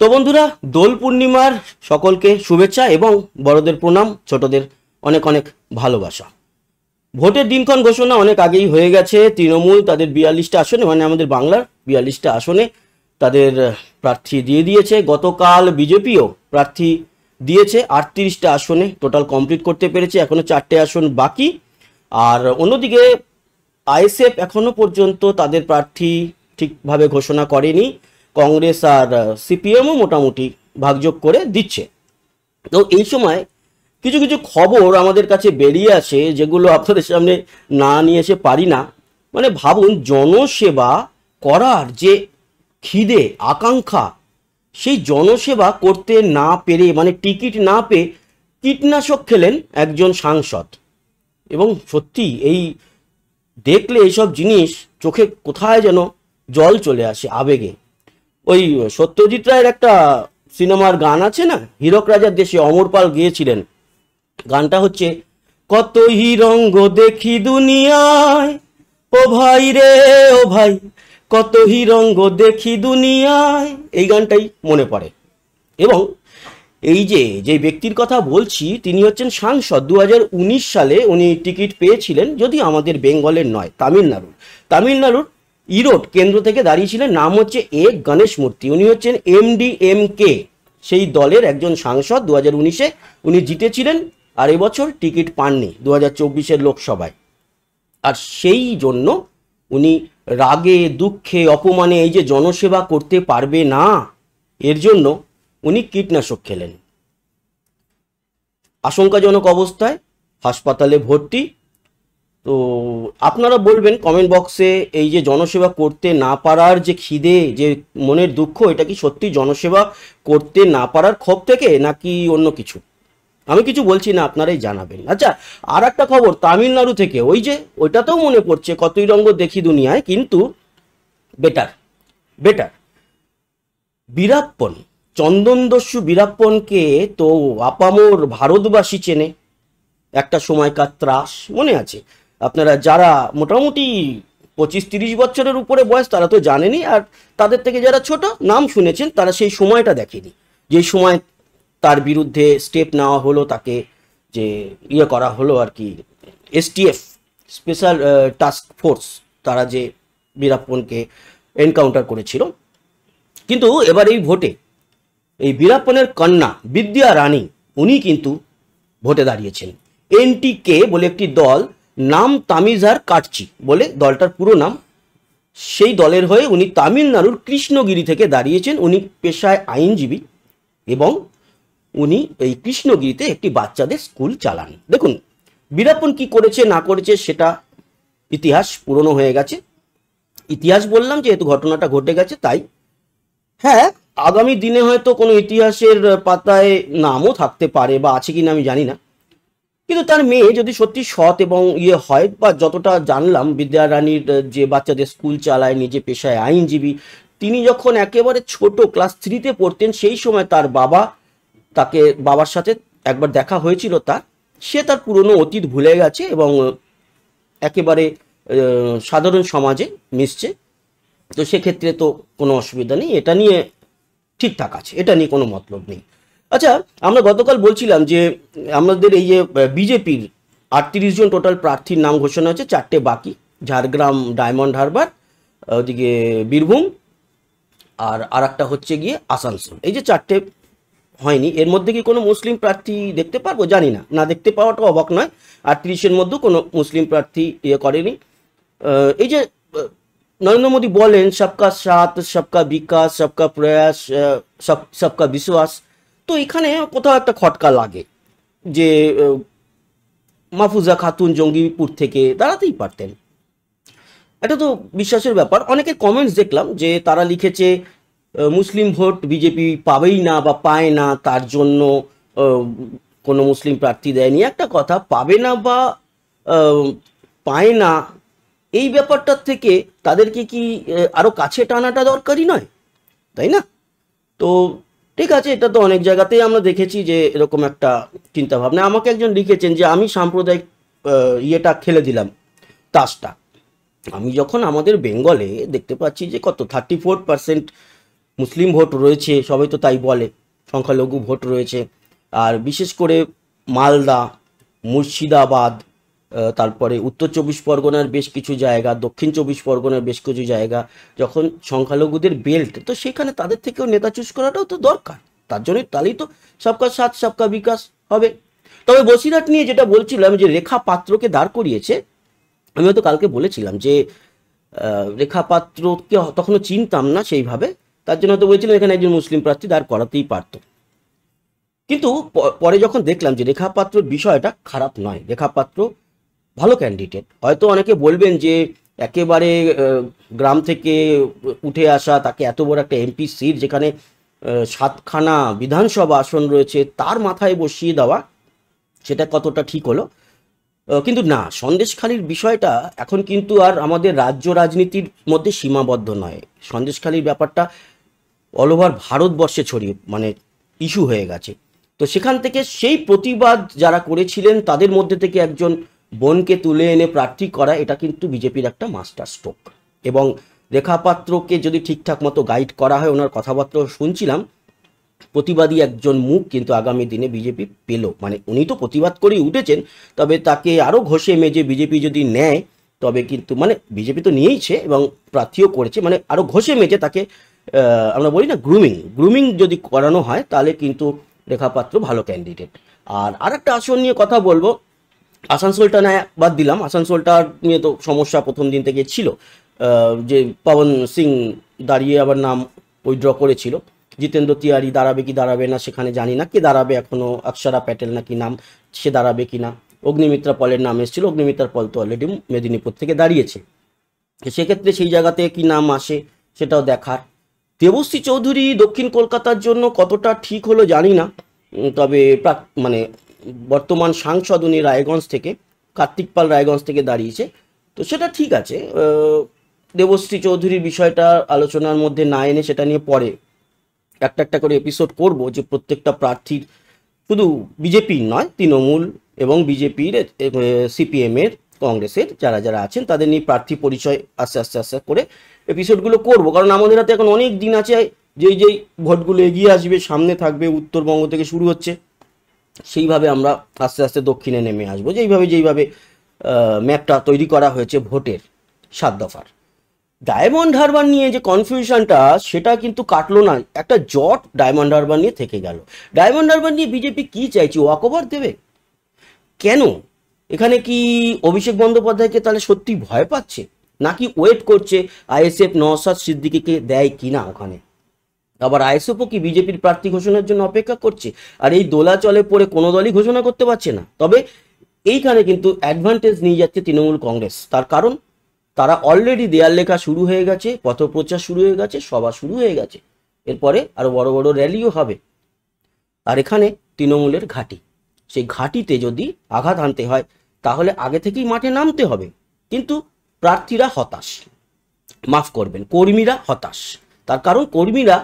তো বন্ধুরা দোল পূর্ণিমার সকলকে শুভেচ্ছা এবং বড়দের প্রণাম ছোটদের অনেক অনেক ভালোবাসা ভোটের দিনক্ষণ ঘোষণা অনেক আগেই হয়ে গেছে তৃণমূল তাদের বিয়াল্লিশটা আসনে মানে আমাদের বাংলার বিয়াল্লিশটা আসনে তাদের প্রার্থী দিয়ে দিয়েছে গতকাল বিজেপিও প্রার্থী দিয়েছে আটত্রিশটা আসনে টোটাল কমপ্লিট করতে পেরেছে এখনও চারটে আসন বাকি আর অন্যদিকে আইএসএফ এখনও পর্যন্ত তাদের প্রার্থী ঠিকভাবে ঘোষণা করেনি কংগ্রেস আর সিপিএমও মোটামুটি ভাগযোগ করে দিচ্ছে তো এই সময় কিছু কিছু খবর আমাদের কাছে বেরিয়ে আসে যেগুলো আপনাদের সামনে না নিয়ে এসে পারি না মানে ভাবুন জনসেবা করার যে খিদে আকাঙ্ক্ষা সেই জনসেবা করতে না পেরে মানে টিকিট না পেয়ে কীটনাশক খেলেন একজন সাংসদ এবং সত্যি এই দেখলে এইসব জিনিস চোখে কোথায় যেন জল চলে আসে আবেগে ওই সত্যজিৎ রায়ের একটা সিনেমার গান আছে না হীরক রাজার দেশে অমর পাল গিয়েছিলেন গানটা হচ্ছে কত হিরঙ্গ দেখি দুনিয়ায় ও ভাই রে ও ভাই কত হিরঙ্গ দেখি দুনিয়ায় এই গানটাই মনে পড়ে এবং এই যে যে ব্যক্তির কথা বলছি তিনি হচ্ছেন সাংসদ দু সালে উনি টিকিট পেয়েছিলেন যদি আমাদের বেঙ্গলের নয় তামিলনাড়ুর তামিলনাড়ুর ইরোড কেন্দ্র থেকে দাঁড়িয়েছিলেন নাম হচ্ছে এ গণেশ মূর্তি উনি হচ্ছেন ডি এম কে সেই দলের একজন সাংসদ দু হাজার উনিশে উনি জিতেছিলেন আর এবছর টিকিট পাননি দু হাজার চব্বিশের লোকসভায় আর সেই জন্য উনি রাগে দুঃখে অপমানে এই যে জনসেবা করতে পারবে না এর জন্য উনি কীটনাশক খেলেন আশঙ্কাজনক অবস্থায় হাসপাতালে ভর্তি তো আপনারা বলবেন কমেন্ট বক্সে এই যে জনসেবা করতে না পারার যে খিদে যে মনের দুঃখ এটা কি সত্যি জনসেবা করতে না পারার ক্ষোভ থেকে নাকি অন্য কিছু আমি কিছু বলছি না আপনারাই জানাবেন আচ্ছা আর একটা খবর তামিলনাড়ু থেকে ওই যে ওইটাতেও মনে পড়ছে কতই রঙ্গ দেখি দুনিয়ায় কিন্তু বেটার বেটার বীরাপ্পন চন্দনদস্যু বীরাপ্পনকে তো আপামোর ভারতবাসী চেনে একটা সময়কার ত্রাস মনে আছে আপনারা যারা মোটামুটি পঁচিশ তিরিশ বছরের উপরে বয়স তারা তো জানেনি আর তাদের থেকে যারা ছোট নাম শুনেছেন তারা সেই সময়টা দেখেনি যে সময় তার বিরুদ্ধে স্টেপ নেওয়া হলো তাকে যে ইয়ে করা হলো আর কি এসটিএফ স্পেশাল টাস্ক ফোর্স তারা যে বীরাপ্পনকে এনকাউন্টার করেছিল কিন্তু এবার এই ভোটে এই বীরাপ্পনের কন্যা বিদ্যা রানী উনি কিন্তু ভোটে দাঁড়িয়েছেন এনটিকে বলে একটি দল নাম তামিজার কাটচি বলে দলটার পুরো নাম সেই দলের হয়ে উনি তামিলনাড়ুর কৃষ্ণগিরি থেকে দাঁড়িয়েছেন উনি পেশায় আইনজীবী এবং উনি এই কৃষ্ণগিরিতে একটি বাচ্চাদের স্কুল চালান দেখুন বীরাপন কি করেছে না করেছে সেটা ইতিহাস পুরনো হয়ে গেছে ইতিহাস বললাম যেহেতু ঘটনাটা ঘটে গেছে তাই হ্যাঁ আগামী দিনে হয়তো কোনো ইতিহাসের পাতায় নামও থাকতে পারে বা আছে কি না আমি জানি না কিন্তু তার মেয়ে যদি সত্যি সৎ এবং ইয়ে হয় বা যতটা জানলাম বিদ্যারানীর যে বাচ্চাদের স্কুল চালায় নিজে পেশায় আইনজীবী তিনি যখন একেবারে ছোট ক্লাস থ্রিতে পড়তেন সেই সময় তার বাবা তাকে বাবার সাথে একবার দেখা হয়েছিল তার সে তার পুরনো অতীত ভুলে গেছে এবং একেবারে সাধারণ সমাজে মিশছে তো সেক্ষেত্রে তো কোনো অসুবিধা নেই এটা নিয়ে ঠিকঠাক আছে এটা নিয়ে কোনো মতলব নেই আচ্ছা আমরা গতকাল বলছিলাম যে আমাদের এই যে বিজেপির আটত্রিশ জন টোটাল প্রার্থীর নাম ঘোষণা হচ্ছে চারটে বাকি ঝাড়গ্রাম ডায়মন্ড হারবার ওদিকে বীরভূম আর আর একটা হচ্ছে গিয়ে আসানসোল এই যে চারটে হয়নি এর মধ্যে কি কোনো মুসলিম প্রার্থী দেখতে পারবো জানি না না দেখতে পাওয়াটা অবাক নয় আটত্রিশের মধ্যেও কোনো মুসলিম প্রার্থী ইয়ে করেনি এই যে নরেন্দ্র মোদী বলেন সবকা সাথ সবকা বিকাশ সবকা প্রয়াস সব সবকা বিশ্বাস তো এখানে কোথাও একটা খটকা লাগে যে মাহফুজা খাতুন জঙ্গিপুর থেকে দাঁড়াতেই পারতেন এটা তো বিশ্বাসের ব্যাপার অনেকের কমেন্টস দেখলাম যে তারা লিখেছে মুসলিম ভোট বিজেপি পাবেই না বা পায় না তার জন্য কোনো মুসলিম প্রার্থী দেয়নি একটা কথা পাবে না বা পায় না এই ব্যাপারটার থেকে তাদেরকে কি আরও কাছে টানাটা দরকারই নয় তাই না তো ঠিক আছে এটা তো অনেক জায়গাতেই আমরা দেখেছি যে এরকম একটা ভাবনা আমাকে একজন লিখেছেন যে আমি সাম্প্রদায়িক ইয়েটা খেলে দিলাম তাসটা আমি যখন আমাদের বেঙ্গলে দেখতে পাচ্ছি যে কত থার্টি ফোর পার্সেন্ট মুসলিম ভোট রয়েছে সবাই তো তাই বলে সংখ্যালঘু ভোট রয়েছে আর বিশেষ করে মালদা মুর্শিদাবাদ তারপরে উত্তর চব্বিশ পরগনার বেশ কিছু জায়গা দক্ষিণ চব্বিশ পরগনার বেশ কিছু জায়গা যখন সংখ্যালঘুদের বেল্ট তো সেখানে তাদের থেকেও নেতা চুজ করাটাও তো দরকার তার জন্যই তাহলেই তো সবকা সাথ সবকা বিকাশ হবে তবে বসিরহাট নিয়ে যেটা বলছিলাম যে রেখা পাত্রকে দাঁড় করিয়েছে আমি হয়তো কালকে বলেছিলাম যে রেখা পাত্রকে তখনও চিনতাম না সেইভাবে তার জন্য হয়তো বলেছিলাম এখানে একজন মুসলিম প্রার্থী দাঁড় করাতেই পারতো কিন্তু পরে যখন দেখলাম যে রেখা পাত্রর বিষয়টা খারাপ নয় রেখা পাত্র ভালো ক্যান্ডিডেট হয়তো অনেকে বলবেন যে একেবারে গ্রাম থেকে উঠে আসা তাকে এত বড় একটা এমপি সিট যেখানে সাতখানা বিধানসভা আসন রয়েছে তার মাথায় বসিয়ে দেওয়া সেটা কতটা ঠিক হলো কিন্তু না সন্দেশখালির বিষয়টা এখন কিন্তু আর আমাদের রাজ্য রাজনীতির মধ্যে সীমাবদ্ধ নয় সন্দেশখালির ব্যাপারটা অল ওভার ভারতবর্ষে ছড়িয়ে মানে ইস্যু হয়ে গেছে তো সেখান থেকে সেই প্রতিবাদ যারা করেছিলেন তাদের মধ্যে থেকে একজন বোনকে তুলে এনে প্রার্থী করা এটা কিন্তু বিজেপির একটা মাস্টার স্ট্রোক এবং রেখাপাত্রকে যদি ঠিকঠাক মতো গাইড করা হয় ওনার কথাবার্তা শুনছিলাম প্রতিবাদী একজন মুখ কিন্তু আগামী দিনে বিজেপি পেল মানে উনি তো প্রতিবাদ করেই উঠেছেন তবে তাকে আরও ঘষে মেজে বিজেপি যদি নেয় তবে কিন্তু মানে বিজেপি তো নিয়েইছে এবং প্রার্থীও করেছে মানে আরও ঘষে মেজে তাকে আমরা বলি না গ্রুমিং গ্রুমিং যদি করানো হয় তাহলে কিন্তু রেখাপাত্র ভালো ক্যান্ডিডেট আর আরেকটা আসন নিয়ে কথা বলবো আসানসোলটা না বাদ দিলাম আসানসোলটা নিয়ে তো সমস্যা প্রথম দিন থেকে ছিল যে পবন সিং দাঁড়িয়ে আবার নাম উইড্র করেছিল জিতেন্দ্র তিওয়ারি দাঁড়াবে কি দাঁড়াবে না সেখানে জানি না কে দাঁড়াবে এখনও অক্ষরা প্যাটেল নাকি নাম সে দাঁড়াবে কি না অগ্নিমিত্রা পলের নাম এসেছিল অগ্নিমিত্রা পল তো অলরেডি মেদিনীপুর থেকে দাঁড়িয়েছে সেক্ষেত্রে সেই জায়গাতে কি নাম আসে সেটাও দেখার দেবশ্রী চৌধুরী দক্ষিণ কলকাতার জন্য কতটা ঠিক হলো জানি না তবে মানে বর্তমান সাংসদ উনি রায়গঞ্জ থেকে কার্তিক পাল রায়গঞ্জ থেকে দাঁড়িয়েছে তো সেটা ঠিক আছে দেবশ্রী চৌধুরীর বিষয়টা আলোচনার মধ্যে না এনে সেটা নিয়ে পরে একটা একটা করে এপিসোড করব যে প্রত্যেকটা প্রার্থীর শুধু বিজেপির নয় তৃণমূল এবং বিজেপির সিপিএমের কংগ্রেসের যারা যারা আছেন তাদের নিয়ে প্রার্থী পরিচয় আস্তে আস্তে আস্তে করে এপিসোডগুলো করব কারণ আমাদের হাতে এখন অনেক দিন আছে যেই যেই ভোটগুলো এগিয়ে আসবে সামনে থাকবে উত্তরবঙ্গ থেকে শুরু হচ্ছে সেইভাবে আমরা আস্তে আস্তে দক্ষিণে নেমে আসবো যেইভাবে যেইভাবে ম্যাপটা তৈরি করা হয়েছে ভোটের সাত দফার ডায়মন্ড হারবার নিয়ে যে কনফিউশনটা সেটা কিন্তু কাটলো না একটা জট ডায়মন্ড হারবার নিয়ে থেকে গেল ডায়মন্ড হারবার নিয়ে বিজেপি কি চাইছে ওয়াকওভার দেবে কেন এখানে কি অভিষেক বন্দ্যোপাধ্যায়কে তাহলে সত্যি ভয় পাচ্ছে নাকি ওয়েট করছে আইএসএফ নওসাদ সিদ্দিকিকে দেয় কিনা ওখানে আবার আইসোপো কি বিজেপির প্রার্থী ঘোষণার জন্য অপেক্ষা করছে আর এই দোলা চলে পড়ে কোনো দলই ঘোষণা করতে পারছে না তবে এইখানে কিন্তু অ্যাডভান্টেজ নিয়ে যাচ্ছে তৃণমূল কংগ্রেস তার কারণ তারা অলরেডি দেয়াল লেখা শুরু হয়ে গেছে পথপ্রচার শুরু হয়ে গেছে সভা শুরু হয়ে গেছে এরপরে আরও বড় বড় র্যালিও হবে আর এখানে তৃণমূলের ঘাঁটি সেই ঘাঁটিতে যদি আঘাত আনতে হয় তাহলে আগে থেকেই মাঠে নামতে হবে কিন্তু প্রার্থীরা হতাশ মাফ করবেন কর্মীরা হতাশ তার কারণ কর্মীরা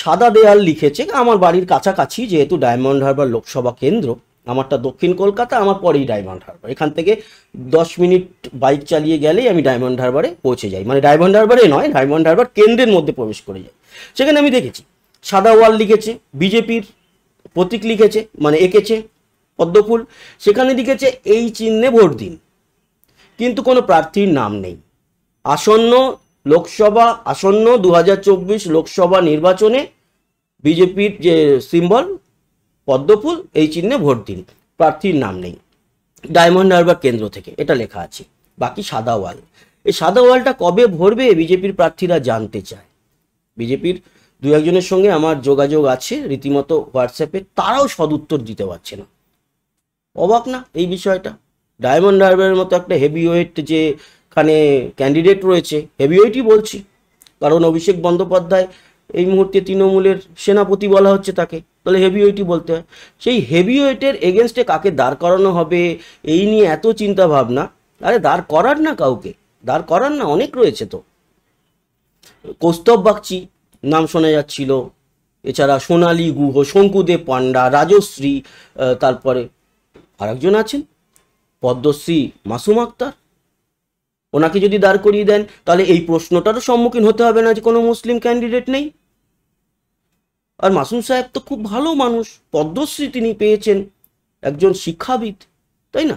সাদা দেয়াল লিখেছে আমার বাড়ির কাছাকাছি যেহেতু ডায়মন্ড হারবার লোকসভা কেন্দ্র আমারটা দক্ষিণ কলকাতা আমার পরেই ডায়মন্ড হারবার এখান থেকে দশ মিনিট বাইক চালিয়ে গেলেই আমি ডায়মন্ড হারবারে পৌঁছে যাই মানে ডায়মন্ড হারবারে নয় ডায়মন্ড হারবার কেন্দ্রের মধ্যে প্রবেশ করে যাই সেখানে আমি দেখেছি সাদা ওয়াল লিখেছে বিজেপির প্রতীক লিখেছে মানে এঁকেছে পদ্মফুল সেখানে লিখেছে এই চিহ্নে ভোট দিন কিন্তু কোনো প্রার্থীর নাম নেই আসন্ন লোকসভা আসন্ন দু লোকসভা নির্বাচনে বিজেপির যে সিম্বল পদ্মফুল এই চিহ্নে ভোট দিন প্রার্থীর নাম নেই ডায়মন্ড হারবার কেন্দ্র থেকে এটা লেখা আছে বাকি সাদা ওয়াল এই সাদা ওয়ালটা কবে ভরবে বিজেপির প্রার্থীরা জানতে চায় বিজেপির দু একজনের সঙ্গে আমার যোগাযোগ আছে রীতিমতো হোয়াটসঅ্যাপে তারাও সদুত্তর দিতে পারছে না অবাক না এই বিষয়টা ডায়মন্ড হারবারের মতো একটা হেভি ওয়েট যে এখানে ক্যান্ডিডেট রয়েছে হেভিওয়েটই বলছি কারণ অভিষেক বন্দ্যোপাধ্যায় এই মুহূর্তে তৃণমূলের সেনাপতি বলা হচ্ছে তাকে তাহলে হেভিওয়েটই বলতে হয় সেই হেভিওয়েটের এগেনস্টে কাকে দাঁড় করানো হবে এই নিয়ে এত চিন্তা ভাবনা আরে দাঁড় করার না কাউকে দাঁড় করার না অনেক রয়েছে তো কৌস্তব বাগচি নাম শোনা যাচ্ছিল এছাড়া সোনালী গুহ শঙ্কুদেব পাণ্ডা রাজশ্রী তারপরে আরেকজন আছেন পদ্মশ্রী মাসুম আক্তার ওনাকে যদি দাঁড় করিয়ে দেন তাহলে এই প্রশ্নটারও সম্মুখীন হতে হবে না যে কোনো মুসলিম ক্যান্ডিডেট নেই আর মাসুম সাহেব তো খুব ভালো মানুষ পদ্মশ্রী তিনি পেয়েছেন একজন শিক্ষাবিদ তাই না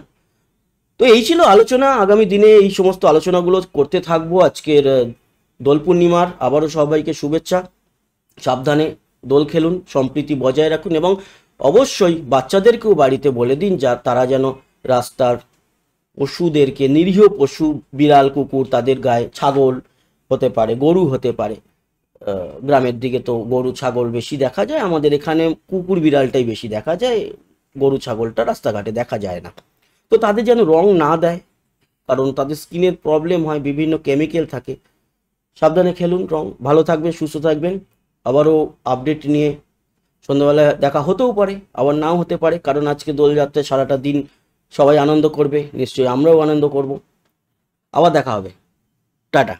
তো এই ছিল আলোচনা আগামী দিনে এই সমস্ত আলোচনাগুলো করতে থাকবো আজকের দোল পূর্ণিমার আবারও সবাইকে শুভেচ্ছা সাবধানে দোল খেলুন সম্প্রীতি বজায় রাখুন এবং অবশ্যই বাচ্চাদেরকেও বাড়িতে বলে দিন যা তারা যেন রাস্তার পশুদেরকে নিরীহ পশু বিড়াল কুকুর তাদের গায়ে ছাগল হতে পারে গরু হতে পারে গ্রামের দিকে তো গরু ছাগল বেশি দেখা যায় আমাদের এখানে কুকুর বিড়ালটাই বেশি দেখা যায় গরু ছাগলটা রাস্তাঘাটে দেখা যায় না তো তাদের যেন রং না দেয় কারণ তাদের স্কিনের প্রবলেম হয় বিভিন্ন কেমিক্যাল থাকে সাবধানে খেলুন রং ভালো থাকবেন সুস্থ থাকবেন আবারও আপডেট নিয়ে সন্ধ্যাবেলায় দেখা হতেও পারে আবার নাও হতে পারে কারণ আজকে দোলযাত্রায় সারাটা দিন সবাই আনন্দ করবে নিশ্চয়ই আমরাও আনন্দ করব আবার দেখা হবে টাটা